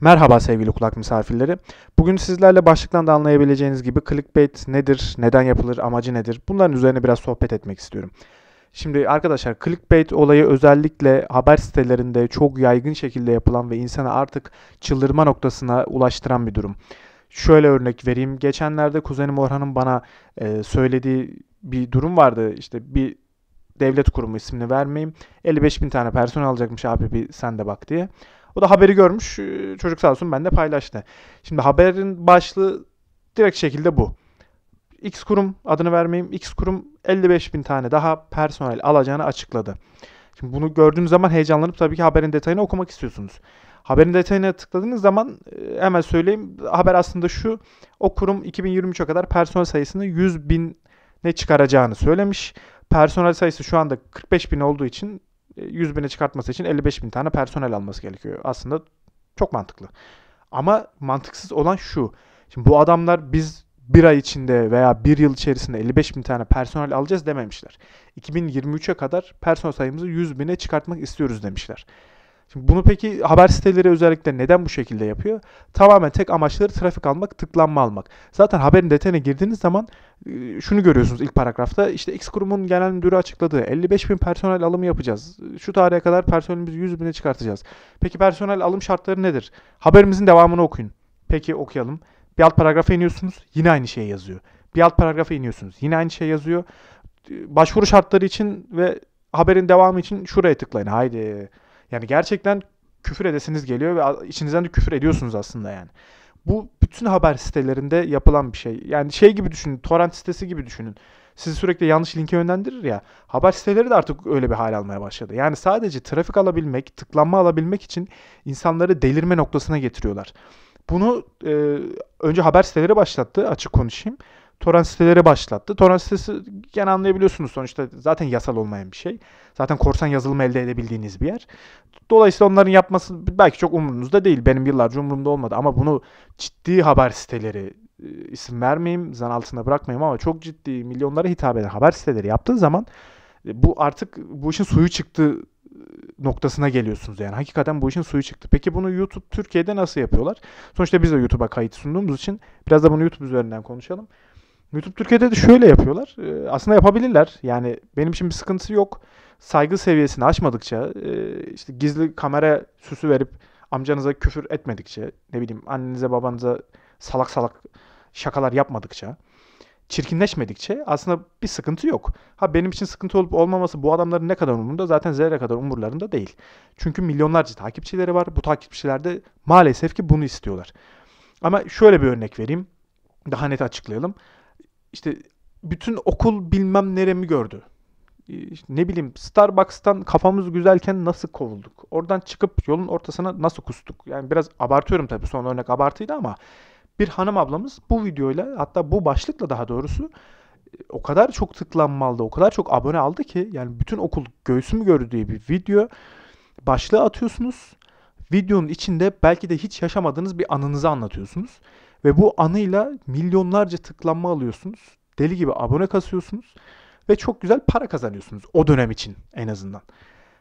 Merhaba sevgili kulak misafirleri. Bugün sizlerle başlıktan da anlayabileceğiniz gibi clickbait nedir, neden yapılır, amacı nedir? Bunların üzerine biraz sohbet etmek istiyorum. Şimdi arkadaşlar clickbait olayı özellikle haber sitelerinde çok yaygın şekilde yapılan ve insana artık çıldırma noktasına ulaştıran bir durum. Şöyle örnek vereyim. Geçenlerde kuzenim Orhan'ın bana e, söylediği bir durum vardı. İşte bir devlet kurumu ismini vermeyeyim. 55 bin tane personel alacakmış abi bir sen de bak diye. O da haberi görmüş. Ee, çocuk sağ olsun ben de paylaştı. Şimdi haberin başlığı direkt şekilde bu. X kurum adını vermeyeyim. X kurum 55 bin tane daha personel alacağını açıkladı. Şimdi bunu gördüğünüz zaman heyecanlanıp tabii ki haberin detayını okumak istiyorsunuz. Haberin detayına tıkladığınız zaman e, hemen söyleyeyim. Haber aslında şu. O kurum 2023'e kadar personel sayısını 100 bin ne çıkaracağını söylemiş. Personel sayısı şu anda 45 bin olduğu için 100 bine çıkartması için 55 bin tane personel alması gerekiyor. Aslında çok mantıklı. Ama mantıksız olan şu. Şimdi bu adamlar biz bir ay içinde veya bir yıl içerisinde 55 bin tane personel alacağız dememişler. 2023'e kadar personel sayımızı 100 bine çıkartmak istiyoruz demişler. Şimdi bunu peki haber siteleri özellikle neden bu şekilde yapıyor? Tamamen tek amaçları trafik almak, tıklanma almak. Zaten haberin detayına girdiğiniz zaman şunu görüyorsunuz ilk paragrafta. İşte X kurumun genel müdürü açıkladığı 55 bin personel alımı yapacağız. Şu tarihe kadar personelimizi 100 bine çıkartacağız. Peki personel alım şartları nedir? Haberimizin devamını okuyun. Peki okuyalım. Bir alt paragrafa iniyorsunuz. Yine aynı şey yazıyor. Bir alt paragrafa iniyorsunuz. Yine aynı şey yazıyor. Başvuru şartları için ve haberin devamı için şuraya tıklayın. Haydi. Yani gerçekten küfür edesiniz geliyor ve içinizden de küfür ediyorsunuz aslında yani. Bu bütün haber sitelerinde yapılan bir şey. Yani şey gibi düşünün, torrent sitesi gibi düşünün. Sizi sürekli yanlış linke yönlendirir ya. Haber siteleri de artık öyle bir hal almaya başladı. Yani sadece trafik alabilmek, tıklanma alabilmek için insanları delirme noktasına getiriyorlar. Bunu e, önce haber siteleri başlattı açık konuşayım torrent siteleri başlattı. Torrent sitesi gene anlayabiliyorsunuz sonuçta zaten yasal olmayan bir şey. Zaten korsan yazılımı elde edebildiğiniz bir yer. Dolayısıyla onların yapması belki çok umurunuzda değil. Benim yıllarca umurumda olmadı ama bunu ciddi haber siteleri e, isim vermeyeyim, zan altında bırakmayayım ama çok ciddi milyonlara hitap eden haber siteleri yaptığı zaman e, bu artık bu işin suyu çıktı e, noktasına geliyorsunuz yani. Hakikaten bu işin suyu çıktı. Peki bunu YouTube Türkiye'de nasıl yapıyorlar? Sonuçta biz de YouTube'a kayıt sunduğumuz için biraz da bunu YouTube üzerinden konuşalım. YouTube Türkiye'de de şöyle yapıyorlar. E, aslında yapabilirler. Yani benim için bir sıkıntısı yok. Saygı seviyesini aşmadıkça, e, işte gizli kamera süsü verip amcanıza küfür etmedikçe, ne bileyim annenize babanıza salak salak şakalar yapmadıkça, çirkinleşmedikçe aslında bir sıkıntı yok. Ha benim için sıkıntı olup olmaması bu adamların ne kadar umurunda zaten zerre kadar umurlarında değil. Çünkü milyonlarca takipçileri var. Bu takipçiler de maalesef ki bunu istiyorlar. Ama şöyle bir örnek vereyim. Daha net açıklayalım işte bütün okul bilmem neremi gördü. E, işte ne bileyim Starbucks'tan kafamız güzelken nasıl kovulduk? Oradan çıkıp yolun ortasına nasıl kustuk? Yani biraz abartıyorum tabii son örnek abartıydı ama bir hanım ablamız bu videoyla hatta bu başlıkla daha doğrusu e, o kadar çok tıklanma o kadar çok abone aldı ki yani bütün okul göğsümü gördü diye bir video başlığı atıyorsunuz. Videonun içinde belki de hiç yaşamadığınız bir anınızı anlatıyorsunuz. Ve bu anıyla milyonlarca tıklanma alıyorsunuz. Deli gibi abone kasıyorsunuz. Ve çok güzel para kazanıyorsunuz. O dönem için en azından.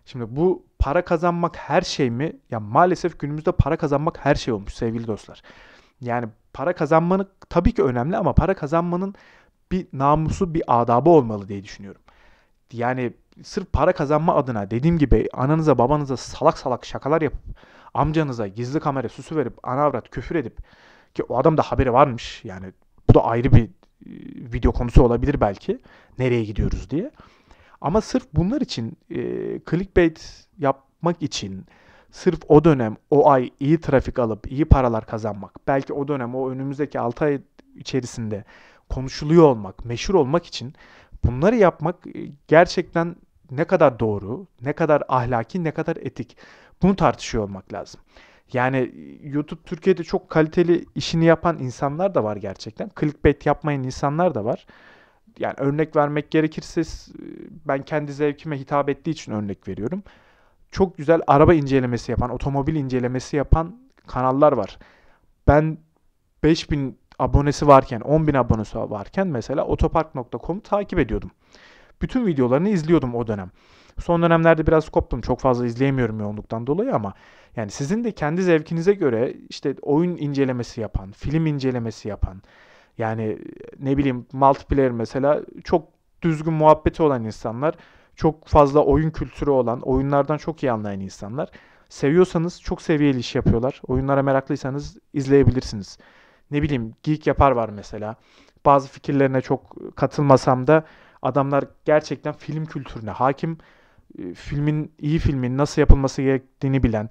Şimdi bu para kazanmak her şey mi? Ya maalesef günümüzde para kazanmak her şey olmuş sevgili dostlar. Yani para kazanmanın tabii ki önemli ama para kazanmanın bir namusu, bir adabı olmalı diye düşünüyorum. Yani sırf para kazanma adına dediğim gibi ananıza babanıza salak salak şakalar yapıp amcanıza gizli kamera süsü verip ana avrat küfür edip ki o adam da haberi varmış. Yani bu da ayrı bir e, video konusu olabilir belki. Nereye gidiyoruz diye. Ama sırf bunlar için e, clickbait yapmak için sırf o dönem o ay iyi trafik alıp iyi paralar kazanmak belki o dönem o önümüzdeki 6 ay içerisinde konuşuluyor olmak, meşhur olmak için bunları yapmak e, gerçekten ne kadar doğru, ne kadar ahlaki, ne kadar etik bunu tartışıyor olmak lazım. Yani e, YouTube Türkiye'de çok kaliteli işini yapan insanlar da var gerçekten. Clickbait yapmayan insanlar da var. Yani örnek vermek gerekirse e, ben kendi zevkime hitap ettiği için örnek veriyorum. Çok güzel araba incelemesi yapan, otomobil incelemesi yapan kanallar var. Ben 5000 abonesi varken, 10.000 abonesi varken mesela otopark.com'u takip ediyordum. Bütün videolarını izliyordum o dönem. Son dönemlerde biraz koptum. Çok fazla izleyemiyorum yoğunluktan dolayı ama yani sizin de kendi zevkinize göre işte oyun incelemesi yapan, film incelemesi yapan yani ne bileyim multiplayer mesela çok düzgün muhabbeti olan insanlar, çok fazla oyun kültürü olan, oyunlardan çok iyi anlayan insanlar. Seviyorsanız çok seviyeli iş yapıyorlar. Oyunlara meraklıysanız izleyebilirsiniz. Ne bileyim Geek Yapar var mesela. Bazı fikirlerine çok katılmasam da adamlar gerçekten film kültürüne hakim e, filmin iyi filmin nasıl yapılması gerektiğini bilen,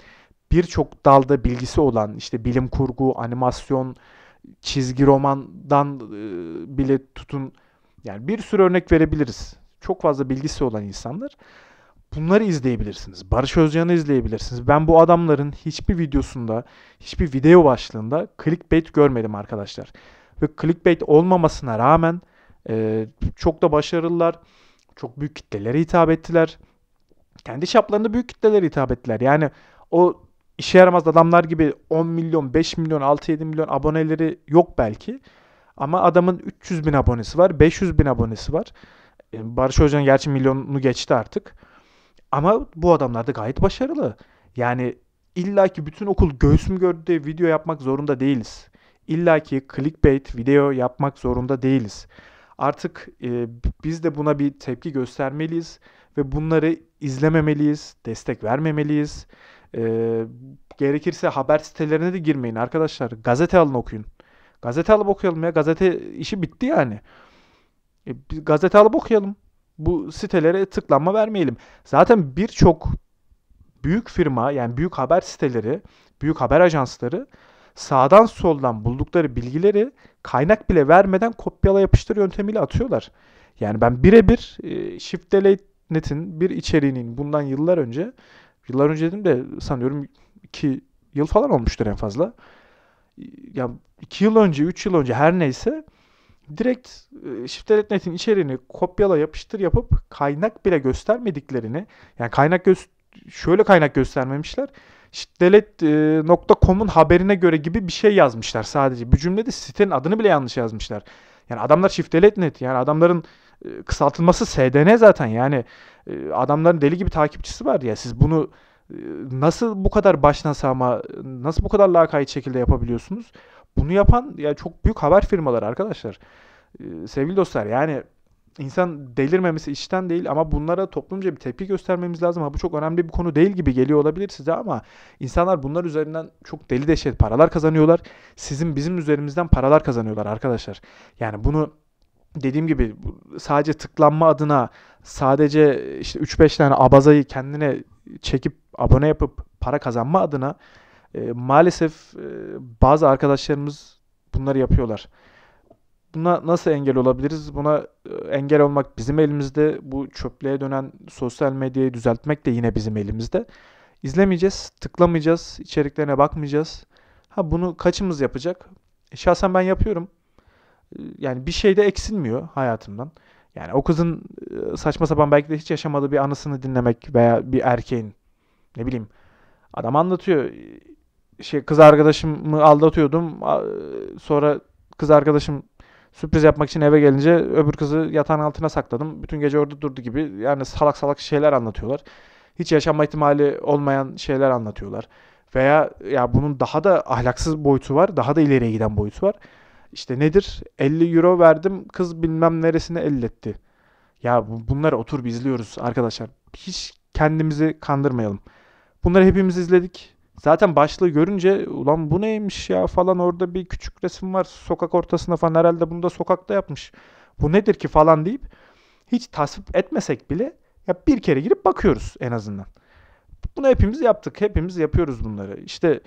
birçok dalda bilgisi olan işte bilim kurgu, animasyon, çizgi romandan e, bile tutun yani bir sürü örnek verebiliriz. Çok fazla bilgisi olan insanlar. Bunları izleyebilirsiniz. Barış Özcan'ı izleyebilirsiniz. Ben bu adamların hiçbir videosunda, hiçbir video başlığında clickbait görmedim arkadaşlar. Ve clickbait olmamasına rağmen e, çok da başarılılar. Çok büyük kitlelere hitap ettiler kendi çaplarında büyük kitlelere hitap ettiler. Yani o işe yaramaz adamlar gibi 10 milyon, 5 milyon, 6-7 milyon aboneleri yok belki. Ama adamın 300 bin abonesi var, 500 bin abonesi var. E, Barış Hoca'nın gerçi milyonunu geçti artık. Ama bu adamlar da gayet başarılı. Yani illa ki bütün okul göğsüm gördü diye video yapmak zorunda değiliz. İlla ki clickbait video yapmak zorunda değiliz. Artık e, biz de buna bir tepki göstermeliyiz ve bunları izlememeliyiz, destek vermemeliyiz. E, gerekirse haber sitelerine de girmeyin arkadaşlar. Gazete alın okuyun. Gazete alıp okuyalım ya. Gazete işi bitti yani. E, gazete alıp okuyalım. Bu sitelere tıklanma vermeyelim. Zaten birçok büyük firma yani büyük haber siteleri, büyük haber ajansları sağdan soldan buldukları bilgileri kaynak bile vermeden kopyala yapıştır yöntemiyle atıyorlar. Yani ben birebir e, shift delete Net'in bir içeriğinin bundan yıllar önce, yıllar önce dedim de sanıyorum 2 yıl falan olmuştur en fazla. yani iki yıl önce, üç yıl önce her neyse direkt e, Shift.net'in içeriğini kopyala yapıştır yapıp kaynak bile göstermediklerini yani kaynak göz şöyle kaynak göstermemişler. Shift.net.com'un e, haberine göre gibi bir şey yazmışlar sadece. Bir cümlede sitenin adını bile yanlış yazmışlar. Yani adamlar Shift.net yani adamların kısaltılması SDN zaten yani e, adamların deli gibi takipçisi var ya siz bunu e, nasıl bu kadar baştan sağma nasıl bu kadar lakayt şekilde yapabiliyorsunuz? Bunu yapan ya çok büyük haber firmaları arkadaşlar. E, sevgili dostlar yani insan delirmemesi içten değil ama bunlara toplumca bir tepki göstermemiz lazım. Ha bu çok önemli bir konu değil gibi geliyor olabilir size ama insanlar bunlar üzerinden çok deli deşet paralar kazanıyorlar. Sizin bizim üzerimizden paralar kazanıyorlar arkadaşlar. Yani bunu dediğim gibi sadece tıklanma adına sadece işte 3-5 tane abazayı kendine çekip abone yapıp para kazanma adına e, maalesef e, bazı arkadaşlarımız bunları yapıyorlar. Buna nasıl engel olabiliriz? Buna e, engel olmak bizim elimizde. Bu çöplüğe dönen sosyal medyayı düzeltmek de yine bizim elimizde. İzlemeyeceğiz, tıklamayacağız, içeriklerine bakmayacağız. Ha bunu kaçımız yapacak? E, şahsen ben yapıyorum yani bir şey de eksilmiyor hayatımdan. Yani o kızın e, saçma sapan belki de hiç yaşamadığı bir anısını dinlemek veya bir erkeğin ne bileyim adam anlatıyor şey kız arkadaşımı aldatıyordum. E, sonra kız arkadaşım sürpriz yapmak için eve gelince öbür kızı yatağın altına sakladım. Bütün gece orada durdu gibi. Yani salak salak şeyler anlatıyorlar. Hiç yaşanma ihtimali olmayan şeyler anlatıyorlar. Veya ya bunun daha da ahlaksız boyutu var. Daha da ileriye giden boyutu var. İşte nedir? 50 euro verdim kız bilmem neresine elletti. Ya bunları otur biz izliyoruz arkadaşlar. Hiç kendimizi kandırmayalım. Bunları hepimiz izledik. Zaten başlığı görünce ulan bu neymiş ya falan orada bir küçük resim var sokak ortasında falan herhalde bunu da sokakta yapmış. Bu nedir ki falan deyip hiç tasvip etmesek bile ya bir kere girip bakıyoruz en azından. Bunu hepimiz yaptık. Hepimiz yapıyoruz bunları. İşte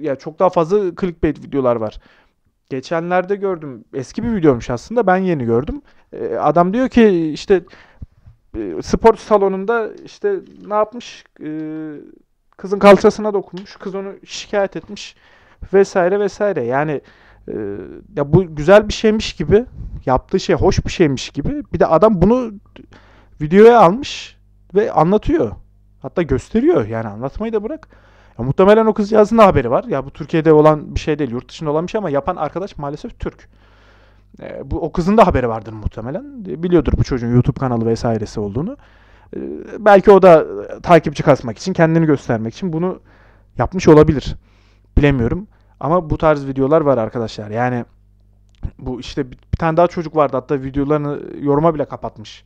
ya çok daha fazla clickbait videolar var geçenlerde gördüm. Eski bir videomuş aslında. Ben yeni gördüm. Ee, adam diyor ki işte e, spor salonunda işte ne yapmış? Ee, kızın kalçasına dokunmuş. Kız onu şikayet etmiş vesaire vesaire. Yani e, ya bu güzel bir şeymiş gibi yaptığı şey hoş bir şeymiş gibi. Bir de adam bunu videoya almış ve anlatıyor. Hatta gösteriyor yani anlatmayı da bırak ya muhtemelen o kızcağızın da haberi var. Ya bu Türkiye'de olan bir şey değil, yurt dışında olan bir şey ama yapan arkadaş maalesef Türk. E, bu o kızın da haberi vardır muhtemelen. Ee, biliyordur bu çocuğun YouTube kanalı vesairesi olduğunu. E, belki o da e, takipçi kasmak için, kendini göstermek için bunu yapmış olabilir. Bilemiyorum. Ama bu tarz videolar var arkadaşlar. Yani bu işte bir, bir tane daha çocuk vardı hatta videolarını yoruma bile kapatmış.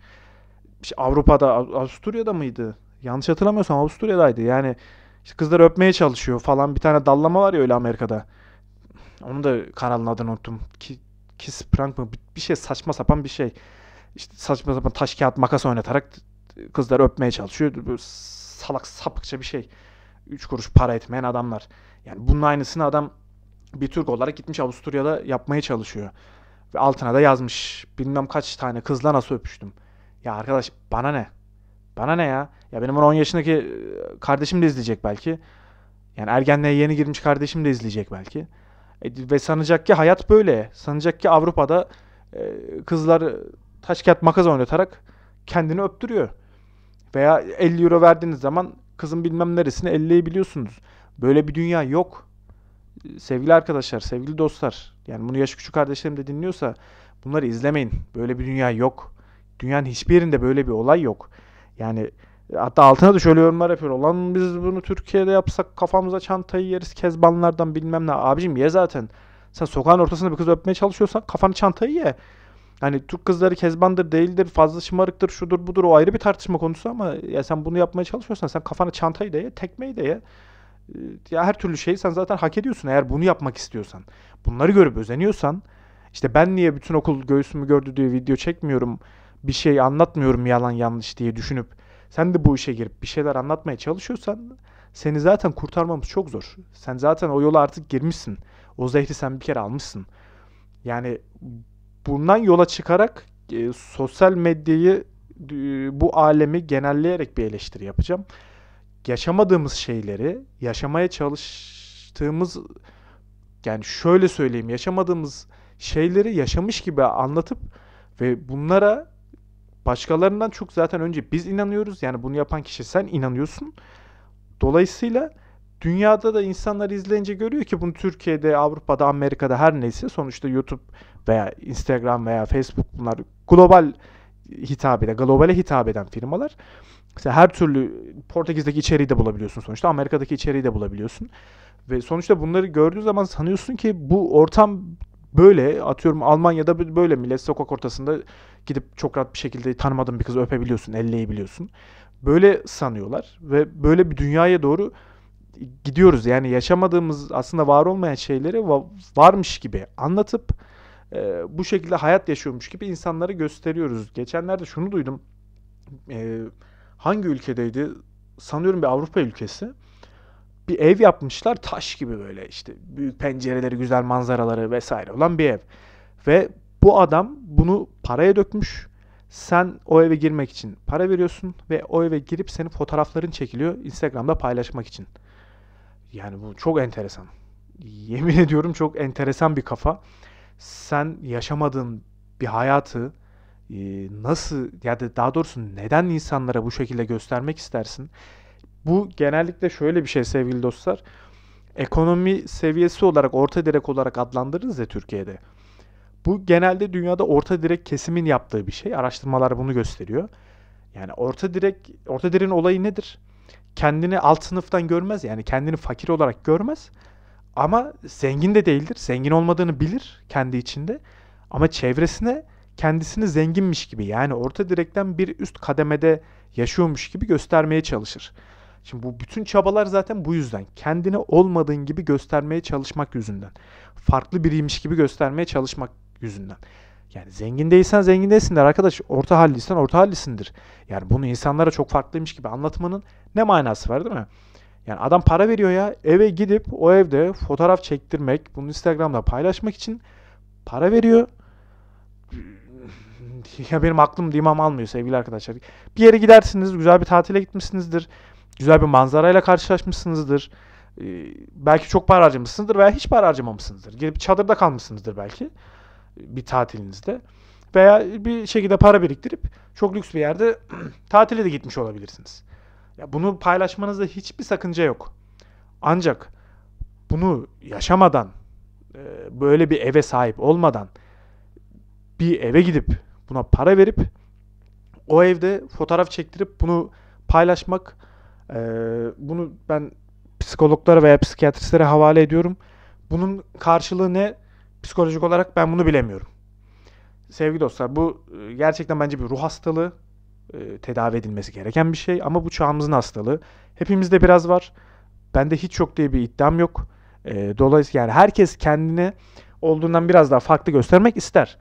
İşte Avrupa'da, Avusturya'da mıydı? Yanlış hatırlamıyorsam Avusturya'daydı. Yani işte kızları öpmeye çalışıyor falan. Bir tane dallama var ya öyle Amerika'da. Onu da kanalın adını unuttum. Ki, Kiss Prank mı? Bir şey saçma sapan bir şey. İşte saçma sapan taş kağıt makas oynatarak kızları öpmeye çalışıyor. Böyle salak sapıkça bir şey. Üç kuruş para etmeyen adamlar. Yani bunun aynısını adam bir Türk olarak gitmiş Avusturya'da yapmaya çalışıyor. Ve altına da yazmış. Bilmem kaç tane kızla nasıl öpüştüm. Ya arkadaş bana ne? Bana ne ya? Ya benim 10 yaşındaki e, kardeşim de izleyecek belki. Yani ergenliğe yeni girmiş kardeşim de izleyecek belki. E, ve sanacak ki hayat böyle. Sanacak ki Avrupa'da e, kızlar taş kağıt makas oynatarak kendini öptürüyor. Veya 50 euro verdiğiniz zaman kızın bilmem neresini biliyorsunuz. Böyle bir dünya yok. Sevgili arkadaşlar, sevgili dostlar. Yani bunu yaş küçük kardeşlerim de dinliyorsa bunları izlemeyin. Böyle bir dünya yok. Dünyanın hiçbir yerinde böyle bir olay yok. Yani e, hatta altına da şöyle yorumlar yapıyor. Lan biz bunu Türkiye'de yapsak kafamıza çantayı yeriz kezbanlardan bilmem ne. Abicim ye zaten. Sen sokağın ortasında bir kız öpmeye çalışıyorsan kafanı çantayı ye. Hani Türk kızları kezbandır değildir, fazla şımarıktır, şudur budur o ayrı bir tartışma konusu ama ya sen bunu yapmaya çalışıyorsan sen kafanı çantayı da ye, tekmeyi de ye. Ya her türlü şeyi sen zaten hak ediyorsun eğer bunu yapmak istiyorsan. Bunları görüp özeniyorsan işte ben niye bütün okul göğsümü gördü diye video çekmiyorum bir şey anlatmıyorum yalan yanlış diye düşünüp sen de bu işe girip bir şeyler anlatmaya çalışıyorsan seni zaten kurtarmamız çok zor. Sen zaten o yola artık girmişsin. O zehri sen bir kere almışsın. Yani bundan yola çıkarak e, sosyal medyayı e, bu alemi genelleyerek bir eleştiri yapacağım. Yaşamadığımız şeyleri yaşamaya çalıştığımız yani şöyle söyleyeyim yaşamadığımız şeyleri yaşamış gibi anlatıp ve bunlara başkalarından çok zaten önce biz inanıyoruz. Yani bunu yapan kişi sen inanıyorsun. Dolayısıyla dünyada da insanlar izleyince görüyor ki bunu Türkiye'de, Avrupa'da, Amerika'da her neyse sonuçta YouTube veya Instagram veya Facebook bunlar global hitap eden, globale hitap eden firmalar. Mesela her türlü Portekiz'deki içeriği de bulabiliyorsun sonuçta. Amerika'daki içeriği de bulabiliyorsun. Ve sonuçta bunları gördüğü zaman sanıyorsun ki bu ortam Böyle atıyorum Almanya'da böyle millet sokak ortasında gidip çok rahat bir şekilde tanımadığın bir kızı öpebiliyorsun, elleyebiliyorsun. Böyle sanıyorlar ve böyle bir dünyaya doğru gidiyoruz. Yani yaşamadığımız aslında var olmayan şeyleri varmış gibi anlatıp e, bu şekilde hayat yaşıyormuş gibi insanlara gösteriyoruz. Geçenlerde şunu duydum. E, hangi ülkedeydi? Sanıyorum bir Avrupa ülkesi bir ev yapmışlar taş gibi böyle işte büyük pencereleri güzel manzaraları vesaire olan bir ev. Ve bu adam bunu paraya dökmüş. Sen o eve girmek için para veriyorsun ve o eve girip senin fotoğrafların çekiliyor Instagram'da paylaşmak için. Yani bu çok enteresan. Yemin ediyorum çok enteresan bir kafa. Sen yaşamadığın bir hayatı e, nasıl ya da daha doğrusu neden insanlara bu şekilde göstermek istersin? Bu genellikle şöyle bir şey sevgili dostlar. Ekonomi seviyesi olarak orta direk olarak adlandırırız ya Türkiye'de. Bu genelde dünyada orta direk kesimin yaptığı bir şey. Araştırmalar bunu gösteriyor. Yani orta direk orta direğin olayı nedir? Kendini alt sınıftan görmez yani kendini fakir olarak görmez. Ama zengin de değildir. Zengin olmadığını bilir kendi içinde. Ama çevresine kendisini zenginmiş gibi yani orta direkten bir üst kademede yaşıyormuş gibi göstermeye çalışır. Şimdi bu bütün çabalar zaten bu yüzden. Kendini olmadığın gibi göstermeye çalışmak yüzünden. Farklı biriymiş gibi göstermeye çalışmak yüzünden. Yani zengin değilsen zengin değilsindir arkadaş. Orta halliysen orta hallisindir. Yani bunu insanlara çok farklıymış gibi anlatmanın ne manası var değil mi? Yani adam para veriyor ya eve gidip o evde fotoğraf çektirmek, bunu Instagram'da paylaşmak için para veriyor. ya benim aklım dimam almıyor sevgili arkadaşlar. Bir yere gidersiniz, güzel bir tatile gitmişsinizdir güzel bir manzarayla karşılaşmışsınızdır. Ee, belki çok para harcamışsınızdır veya hiç para harcamamışsınızdır. Gelip çadırda kalmışsınızdır belki e, bir tatilinizde. Veya bir şekilde para biriktirip çok lüks bir yerde tatile de gitmiş olabilirsiniz. Ya bunu paylaşmanızda hiçbir sakınca yok. Ancak bunu yaşamadan, e, böyle bir eve sahip olmadan bir eve gidip buna para verip o evde fotoğraf çektirip bunu paylaşmak ee, bunu ben psikologlara veya psikiyatristlere havale ediyorum. Bunun karşılığı ne psikolojik olarak ben bunu bilemiyorum. Sevgili dostlar bu e, gerçekten bence bir ruh hastalığı. E, tedavi edilmesi gereken bir şey ama bu çağımızın hastalığı. Hepimizde biraz var. Bende hiç yok diye bir iddiam yok. E, dolayısıyla yani herkes kendini olduğundan biraz daha farklı göstermek ister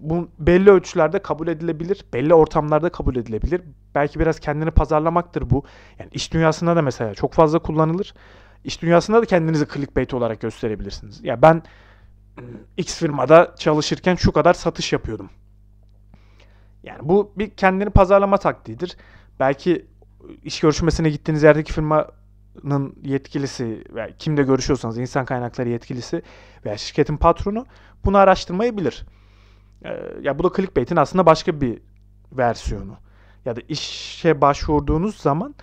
bu belli ölçülerde kabul edilebilir, belli ortamlarda kabul edilebilir. Belki biraz kendini pazarlamaktır bu. Yani iş dünyasında da mesela çok fazla kullanılır. İş dünyasında da kendinizi clickbait olarak gösterebilirsiniz. Ya ben X firmada çalışırken şu kadar satış yapıyordum. Yani bu bir kendini pazarlama taktiğidir. Belki iş görüşmesine gittiğiniz yerdeki firmanın yetkilisi veya kimde görüşüyorsanız insan kaynakları yetkilisi veya şirketin patronu bunu araştırmayı bilir. Ee, ya bu da clickbait'in aslında başka bir versiyonu. Ya da işe başvurduğunuz zaman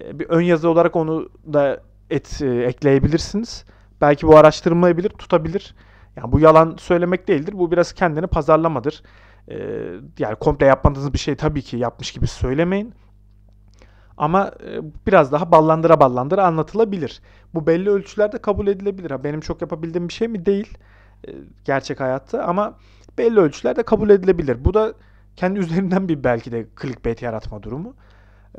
e, bir ön yazı olarak onu da et e, ekleyebilirsiniz. Belki bu araştırmayabilir, tutabilir. Yani bu yalan söylemek değildir. Bu biraz kendini pazarlamadır. E, yani komple yapmadığınız bir şey tabii ki yapmış gibi söylemeyin. Ama e, biraz daha ballandıra ballandıra anlatılabilir. Bu belli ölçülerde kabul edilebilir. Ha, benim çok yapabildiğim bir şey mi? Değil. Gerçek hayatta ama belli ölçülerde kabul edilebilir. Bu da kendi üzerinden bir belki de clickbait yaratma durumu.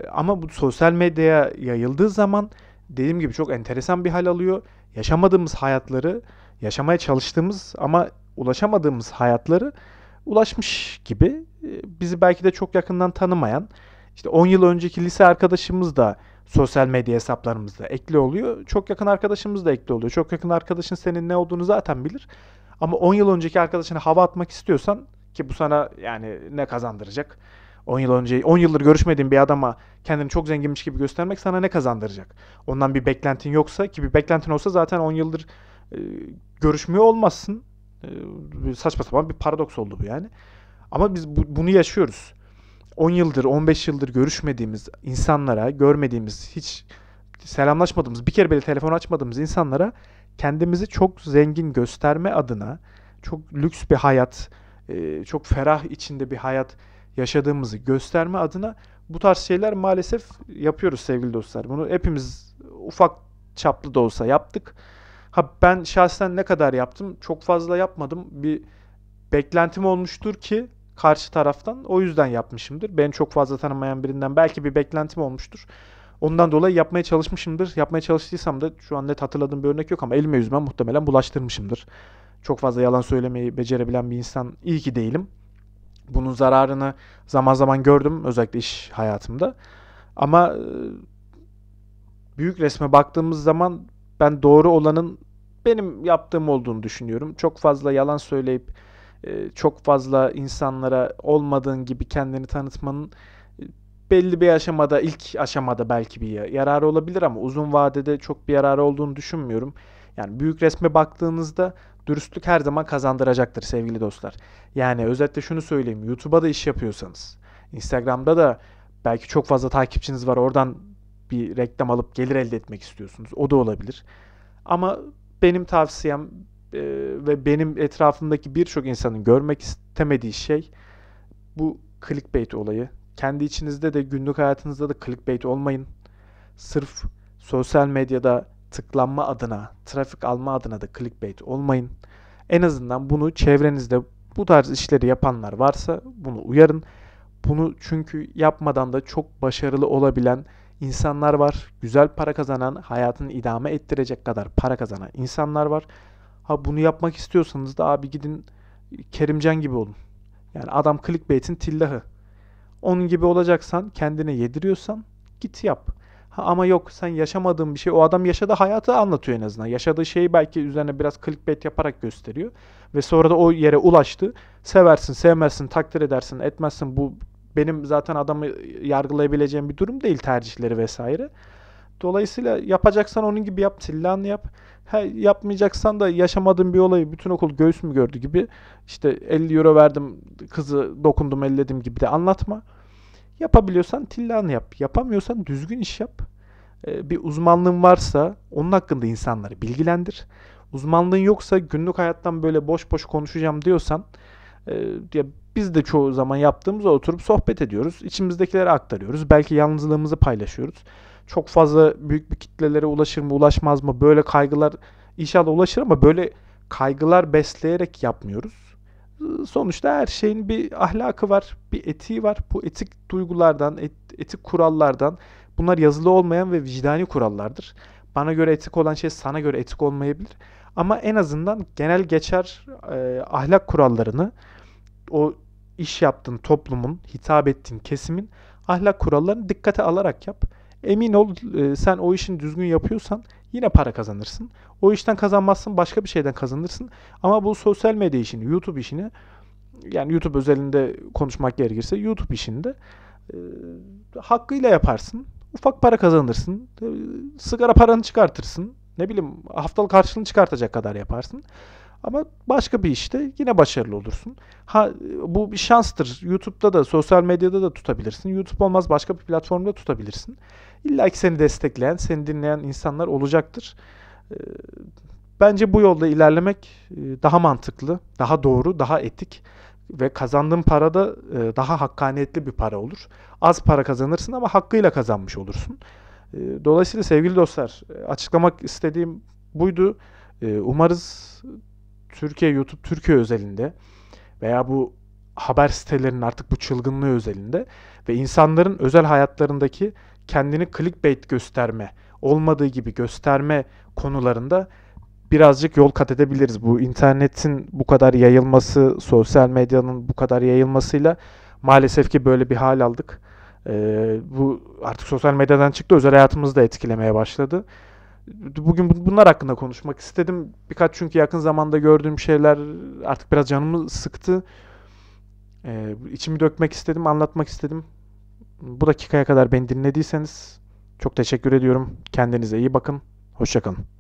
E, ama bu sosyal medyaya yayıldığı zaman dediğim gibi çok enteresan bir hal alıyor. Yaşamadığımız hayatları, yaşamaya çalıştığımız ama ulaşamadığımız hayatları ulaşmış gibi e, bizi belki de çok yakından tanımayan işte 10 yıl önceki lise arkadaşımız da sosyal medya hesaplarımızda ekli oluyor. Çok yakın arkadaşımız da ekli oluyor. Çok yakın arkadaşın senin ne olduğunu zaten bilir. Ama 10 yıl önceki arkadaşına hava atmak istiyorsan ki bu sana yani ne kazandıracak? 10 yıl önce 10 yıldır görüşmediğin bir adama kendini çok zenginmiş gibi göstermek sana ne kazandıracak? Ondan bir beklentin yoksa ki bir beklentin olsa zaten 10 yıldır e, görüşmüyor olmazsın. E, saçma sapan bir paradoks oldu bu yani. Ama biz bu, bunu yaşıyoruz. 10 yıldır, 15 yıldır görüşmediğimiz insanlara, görmediğimiz, hiç selamlaşmadığımız, bir kere bile telefon açmadığımız insanlara kendimizi çok zengin gösterme adına çok lüks bir hayat, e, çok ferah içinde bir hayat yaşadığımızı gösterme adına bu tarz şeyler maalesef yapıyoruz sevgili dostlar. Bunu hepimiz ufak çaplı da olsa yaptık. Ha ben şahsen ne kadar yaptım? Çok fazla yapmadım. Bir beklentim olmuştur ki karşı taraftan o yüzden yapmışımdır. Beni çok fazla tanımayan birinden belki bir beklentim olmuştur. Ondan dolayı yapmaya çalışmışımdır. Yapmaya çalıştıysam da şu an net hatırladığım bir örnek yok ama elime yüzüme muhtemelen bulaştırmışımdır. Çok fazla yalan söylemeyi becerebilen bir insan iyi ki değilim. Bunun zararını zaman zaman gördüm özellikle iş hayatımda. Ama e, büyük resme baktığımız zaman ben doğru olanın benim yaptığım olduğunu düşünüyorum. Çok fazla yalan söyleyip e, çok fazla insanlara olmadığın gibi kendini tanıtmanın belli bir aşamada ilk aşamada belki bir yararı olabilir ama uzun vadede çok bir yararı olduğunu düşünmüyorum. Yani büyük resme baktığınızda dürüstlük her zaman kazandıracaktır sevgili dostlar. Yani özetle şunu söyleyeyim. YouTube'a da iş yapıyorsanız, Instagram'da da belki çok fazla takipçiniz var. Oradan bir reklam alıp gelir elde etmek istiyorsunuz. O da olabilir. Ama benim tavsiyem e, ve benim etrafımdaki birçok insanın görmek istemediği şey bu clickbait olayı. Kendi içinizde de günlük hayatınızda da clickbait olmayın. Sırf sosyal medyada tıklanma adına, trafik alma adına da clickbait olmayın. En azından bunu çevrenizde bu tarz işleri yapanlar varsa bunu uyarın. Bunu çünkü yapmadan da çok başarılı olabilen insanlar var. Güzel para kazanan, hayatını idame ettirecek kadar para kazanan insanlar var. Ha bunu yapmak istiyorsanız da abi gidin Kerimcan gibi olun. Yani adam clickbait'in tillahı. Onun gibi olacaksan, kendine yediriyorsan git yap. Ha, ama yok sen yaşamadığın bir şey. O adam yaşadığı hayatı anlatıyor en azından. Yaşadığı şeyi belki üzerine biraz clickbait yaparak gösteriyor. Ve sonra da o yere ulaştı. Seversin, sevmezsin, takdir edersin, etmezsin. Bu benim zaten adamı yargılayabileceğim bir durum değil tercihleri vesaire. Dolayısıyla yapacaksan onun gibi yap, sillanı yap. He, yapmayacaksan da yaşamadığın bir olayı bütün okul göğüs mü gördü gibi işte 50 euro verdim kızı dokundum elledim gibi de anlatma. Yapabiliyorsan tillanı yap. Yapamıyorsan düzgün iş yap. Ee, bir uzmanlığın varsa onun hakkında insanları bilgilendir. Uzmanlığın yoksa günlük hayattan böyle boş boş konuşacağım diyorsan e, diye biz de çoğu zaman yaptığımızda oturup sohbet ediyoruz. İçimizdekileri aktarıyoruz. Belki yalnızlığımızı paylaşıyoruz çok fazla büyük bir kitlelere ulaşır mı ulaşmaz mı böyle kaygılar inşallah ulaşır ama böyle kaygılar besleyerek yapmıyoruz. Sonuçta her şeyin bir ahlakı var, bir etiği var. Bu etik duygulardan, et, etik kurallardan bunlar yazılı olmayan ve vicdani kurallardır. Bana göre etik olan şey sana göre etik olmayabilir. Ama en azından genel geçer e, ahlak kurallarını o iş yaptığın toplumun, hitap ettiğin kesimin ahlak kurallarını dikkate alarak yap. Emin ol e, sen o işin düzgün yapıyorsan yine para kazanırsın. O işten kazanmazsın başka bir şeyden kazanırsın. Ama bu sosyal medya işini, YouTube işini yani YouTube özelinde konuşmak gerekirse YouTube işinde e, hakkıyla yaparsın. Ufak para kazanırsın. E, sigara paranı çıkartırsın. Ne bileyim haftalık karşılığını çıkartacak kadar yaparsın. Ama başka bir işte yine başarılı olursun. Ha bu bir şanstır. YouTube'da da sosyal medyada da tutabilirsin. YouTube olmaz başka bir platformda tutabilirsin. İlla ki seni destekleyen, seni dinleyen insanlar olacaktır. Ee, bence bu yolda ilerlemek e, daha mantıklı, daha doğru, daha etik ve kazandığın para da e, daha hakkaniyetli bir para olur. Az para kazanırsın ama hakkıyla kazanmış olursun. Ee, dolayısıyla sevgili dostlar e, açıklamak istediğim buydu. Ee, umarız Türkiye YouTube Türkiye özelinde veya bu haber sitelerinin artık bu çılgınlığı özelinde ve insanların özel hayatlarındaki kendini clickbait gösterme, olmadığı gibi gösterme konularında birazcık yol kat edebiliriz. Bu internetin bu kadar yayılması, sosyal medyanın bu kadar yayılmasıyla maalesef ki böyle bir hal aldık. Ee, bu artık sosyal medyadan çıktı, özel hayatımızı da etkilemeye başladı bugün bunlar hakkında konuşmak istedim. Birkaç çünkü yakın zamanda gördüğüm şeyler artık biraz canımı sıktı. Ee, içimi dökmek istedim, anlatmak istedim. Bu dakikaya kadar beni dinlediyseniz çok teşekkür ediyorum. Kendinize iyi bakın. Hoşçakalın.